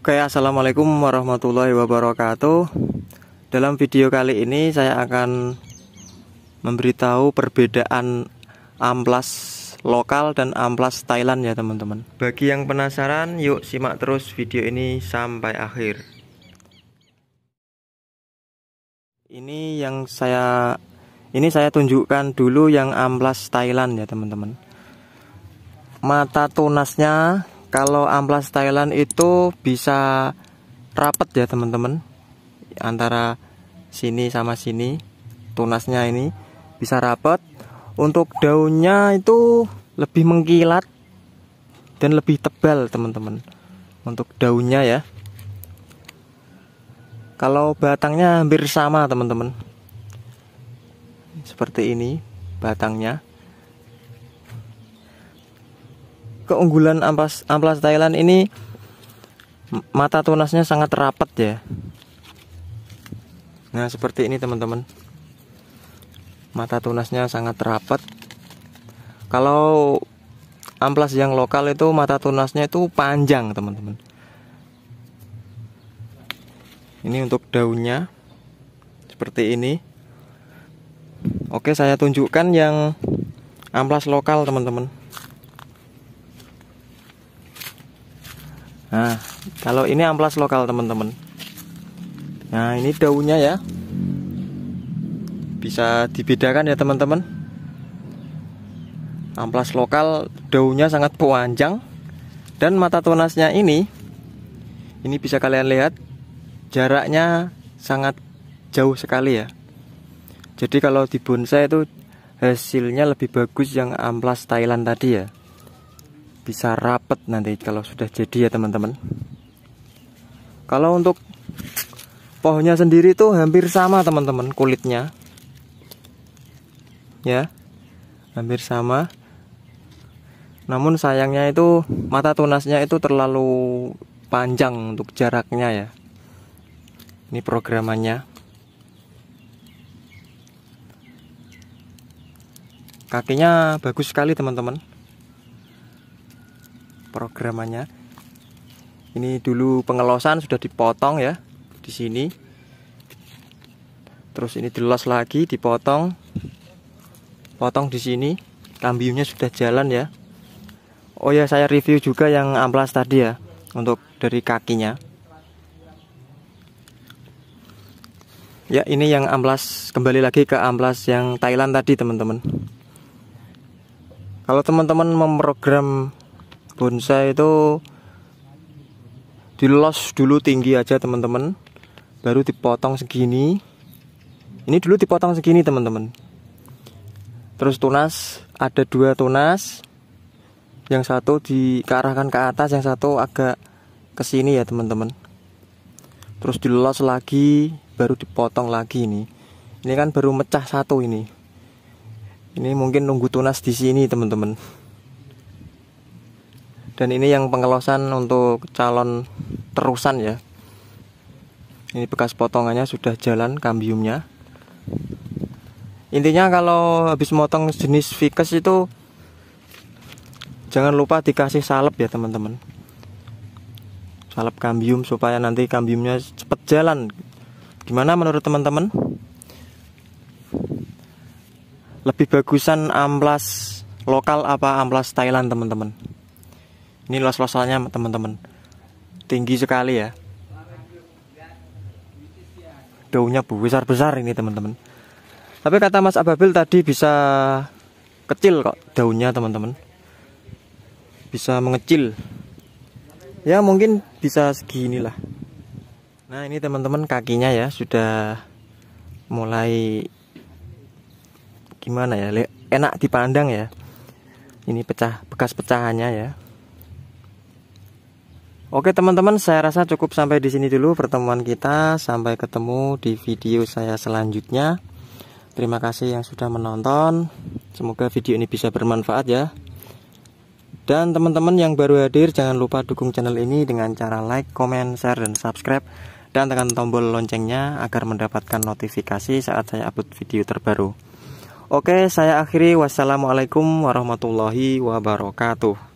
Oke assalamualaikum warahmatullahi wabarakatuh Dalam video kali ini saya akan memberitahu perbedaan amplas lokal dan amplas Thailand ya teman-teman Bagi yang penasaran yuk simak terus video ini sampai akhir Ini yang saya ini saya tunjukkan dulu yang amplas Thailand ya teman-teman Mata tunasnya kalau amplas Thailand itu bisa rapet ya teman-teman antara sini sama sini tunasnya ini bisa rapet untuk daunnya itu lebih mengkilat dan lebih tebal teman-teman untuk daunnya ya kalau batangnya hampir sama teman-teman seperti ini batangnya keunggulan amplas amplas Thailand ini mata tunasnya sangat rapat ya. Nah, seperti ini teman-teman. Mata tunasnya sangat rapat. Kalau amplas yang lokal itu mata tunasnya itu panjang, teman-teman. Ini untuk daunnya seperti ini. Oke, saya tunjukkan yang amplas lokal, teman-teman. Nah, kalau ini amplas lokal teman-teman. Nah, ini daunnya ya. Bisa dibedakan ya teman-teman. Amplas lokal daunnya sangat panjang dan mata tunasnya ini ini bisa kalian lihat jaraknya sangat jauh sekali ya. Jadi kalau di bonsai itu hasilnya lebih bagus yang amplas Thailand tadi ya bisa rapet nanti kalau sudah jadi ya teman-teman kalau untuk pohonnya sendiri itu hampir sama teman-teman kulitnya ya hampir sama namun sayangnya itu mata tunasnya itu terlalu panjang untuk jaraknya ya ini programannya kakinya bagus sekali teman-teman programannya ini dulu pengelosan sudah dipotong ya di sini terus ini dilos lagi dipotong potong di sini kambiumnya sudah jalan ya oh ya saya review juga yang amplas tadi ya untuk dari kakinya ya ini yang amplas kembali lagi ke amplas yang Thailand tadi teman-teman kalau teman-teman memprogram bonsai itu dilos dulu tinggi aja teman-teman baru dipotong segini ini dulu dipotong segini teman-teman terus tunas ada dua tunas yang satu dikarahkan ke atas yang satu agak ke sini ya teman-teman terus dilos lagi baru dipotong lagi ini ini kan baru mecah satu ini ini mungkin nunggu tunas di sini teman-teman dan ini yang pengelosan untuk calon terusan ya ini bekas potongannya sudah jalan kambiumnya intinya kalau habis motong jenis ficus itu jangan lupa dikasih salep ya teman-teman salep kambium supaya nanti kambiumnya cepat jalan gimana menurut teman-teman lebih bagusan amplas lokal apa amplas Thailand teman-teman ini los-losannya teman-teman tinggi sekali ya daunnya besar-besar ini teman-teman tapi kata Mas Ababil tadi bisa kecil kok daunnya teman-teman bisa mengecil ya mungkin bisa segini lah nah ini teman-teman kakinya ya sudah mulai gimana ya enak dipandang ya ini pecah bekas pecahannya ya Oke teman-teman, saya rasa cukup sampai di sini dulu pertemuan kita. Sampai ketemu di video saya selanjutnya. Terima kasih yang sudah menonton. Semoga video ini bisa bermanfaat ya. Dan teman-teman yang baru hadir, jangan lupa dukung channel ini dengan cara like, comment, share, dan subscribe. Dan tekan tombol loncengnya agar mendapatkan notifikasi saat saya upload video terbaru. Oke, saya akhiri. Wassalamualaikum warahmatullahi wabarakatuh.